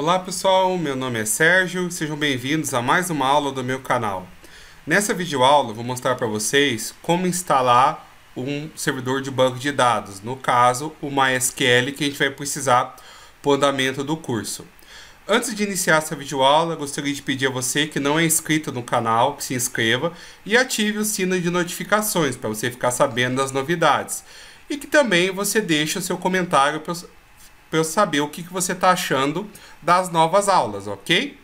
Olá pessoal, meu nome é Sérgio, sejam bem-vindos a mais uma aula do meu canal. Nessa videoaula vou mostrar para vocês como instalar um servidor de banco de dados, no caso o MySQL que a gente vai precisar para o andamento do curso. Antes de iniciar essa videoaula, gostaria de pedir a você que não é inscrito no canal, que se inscreva e ative o sino de notificações para você ficar sabendo das novidades. E que também você deixe o seu comentário para eu saber o que, que você está achando das novas aulas, ok?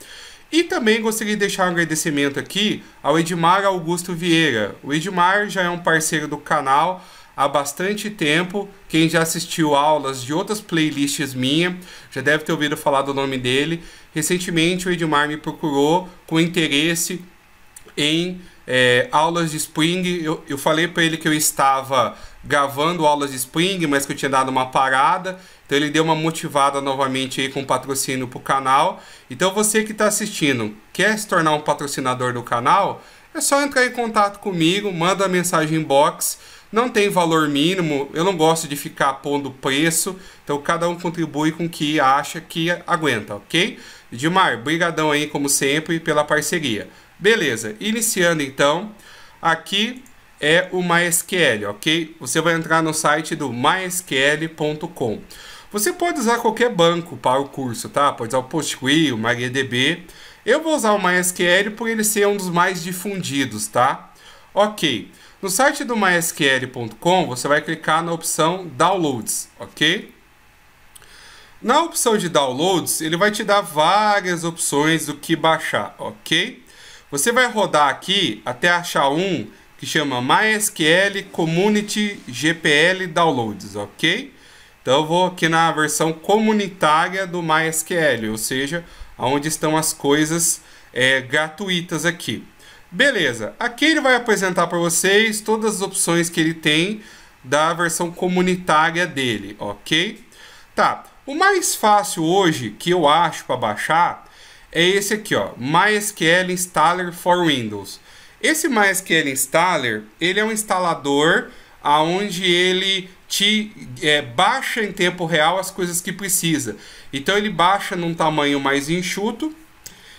E também gostaria de deixar um agradecimento aqui ao Edmar Augusto Vieira. O Edmar já é um parceiro do canal há bastante tempo. Quem já assistiu aulas de outras playlists minha já deve ter ouvido falar do nome dele. Recentemente o Edmar me procurou com interesse em é, aulas de Spring. Eu, eu falei para ele que eu estava gravando aulas de Spring, mas que eu tinha dado uma parada. Então ele deu uma motivada novamente aí com patrocínio para o canal. Então você que está assistindo, quer se tornar um patrocinador do canal, é só entrar em contato comigo, manda a mensagem inbox. Não tem valor mínimo, eu não gosto de ficar pondo preço, então cada um contribui com o que acha que aguenta, ok? Edmar, brigadão aí como sempre pela parceria. Beleza, iniciando então, aqui é o MySQL, ok? Você vai entrar no site do mysql.com. Você pode usar qualquer banco para o curso, tá? Pode usar o PostgreSQL, o MariaDB. Eu vou usar o MySQL por ele ser um dos mais difundidos, tá? Ok. No site do mysql.com, você vai clicar na opção Downloads, ok? Na opção de Downloads, ele vai te dar várias opções do que baixar, ok? Você vai rodar aqui até achar um que chama MySQL Community GPL Downloads, ok? Então eu vou aqui na versão comunitária do MySQL, ou seja, onde estão as coisas é, gratuitas aqui. Beleza, aqui ele vai apresentar para vocês todas as opções que ele tem da versão comunitária dele, ok? Tá, o mais fácil hoje que eu acho para baixar é esse aqui, ó, MySQL Installer for Windows. Esse MySQL Installer, ele é um instalador aonde ele te é, baixa em tempo real as coisas que precisa. Então ele baixa num tamanho mais enxuto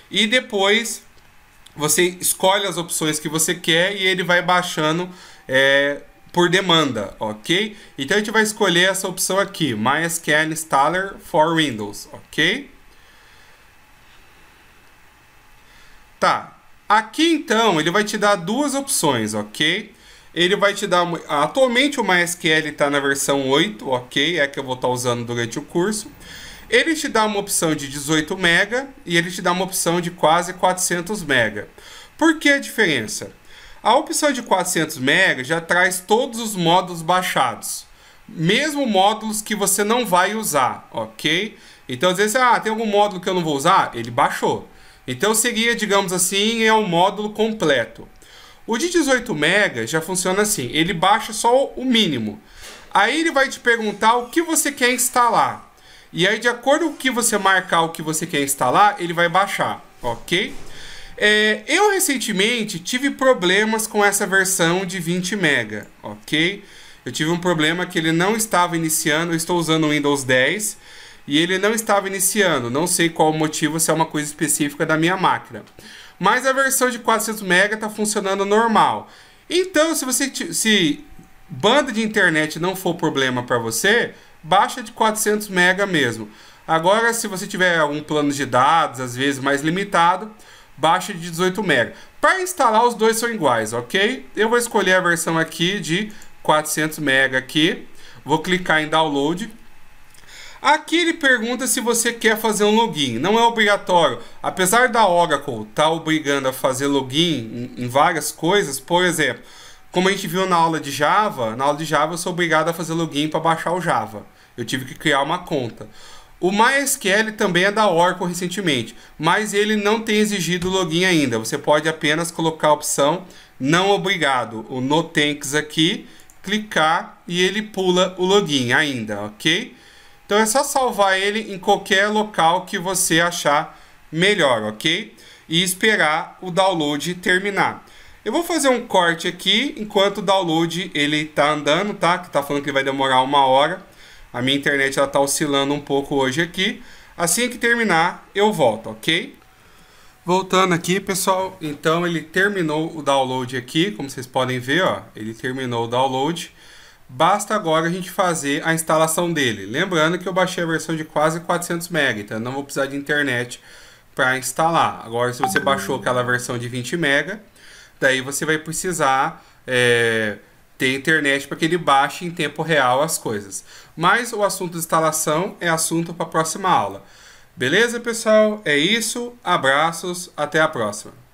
e depois você escolhe as opções que você quer e ele vai baixando é, por demanda, ok? Então a gente vai escolher essa opção aqui, MySQL Installer for Windows, ok? Tá. Aqui então ele vai te dar duas opções, ok? Ele vai te dar. Atualmente o MySQL está na versão 8, ok? É a que eu vou estar tá usando durante o curso. Ele te dá uma opção de 18 MB e ele te dá uma opção de quase 400 MB. Por que a diferença? A opção de 400 MB já traz todos os módulos baixados, mesmo módulos que você não vai usar, ok? Então, às vezes, ah, tem algum módulo que eu não vou usar? Ele baixou. Então seria, digamos assim, é um módulo completo. O de 18 MB já funciona assim, ele baixa só o mínimo. Aí ele vai te perguntar o que você quer instalar. E aí, de acordo com o que você marcar o que você quer instalar, ele vai baixar, ok? É, eu recentemente tive problemas com essa versão de 20 MB, ok? Eu tive um problema que ele não estava iniciando, eu estou usando o Windows 10 e ele não estava iniciando, não sei qual o motivo, se é uma coisa específica da minha máquina. Mas a versão de 400 MB está funcionando normal. Então, se você se banda de internet não for problema para você, baixa de 400 MB mesmo. Agora, se você tiver um plano de dados, às vezes mais limitado, baixa de 18 MB. Para instalar, os dois são iguais, ok? Eu vou escolher a versão aqui de 400 MB aqui. Vou clicar em Download Aqui ele pergunta se você quer fazer um login. Não é obrigatório. Apesar da Oracle estar tá obrigando a fazer login em, várias coisas, por exemplo, como a gente viu na aula de Java, na aula de Java eu sou obrigado a fazer login para baixar o Java. Eu tive que criar uma conta. O MySQL também é da Oracle recentemente, mas ele não tem exigido login ainda. Você pode apenas colocar a opção não obrigado, o no thanks aqui, clicar e ele pula o login ainda, ok? Então é só salvar ele em qualquer local que você achar melhor, ok? E esperar o download terminar. Eu vou fazer um corte aqui enquanto o download ele tá andando, tá? Que tá falando que vai demorar uma hora. A minha internet ela tá oscilando um pouco hoje aqui. Assim que terminar, eu volto, ok? Voltando aqui, pessoal, então ele terminou o download aqui, como vocês podem ver, ó, ele terminou o download. Basta agora a gente fazer a instalação dele. Lembrando que eu baixei a versão de quase 400 MB, então não vou precisar de internet para instalar. Agora, se você baixou aquela versão de 20 MB, daí você vai precisar é, ter internet para que ele baixe em tempo real as coisas. Mas o assunto de instalação é assunto para a próxima aula. Beleza, pessoal? É isso. Abraços. Até a próxima.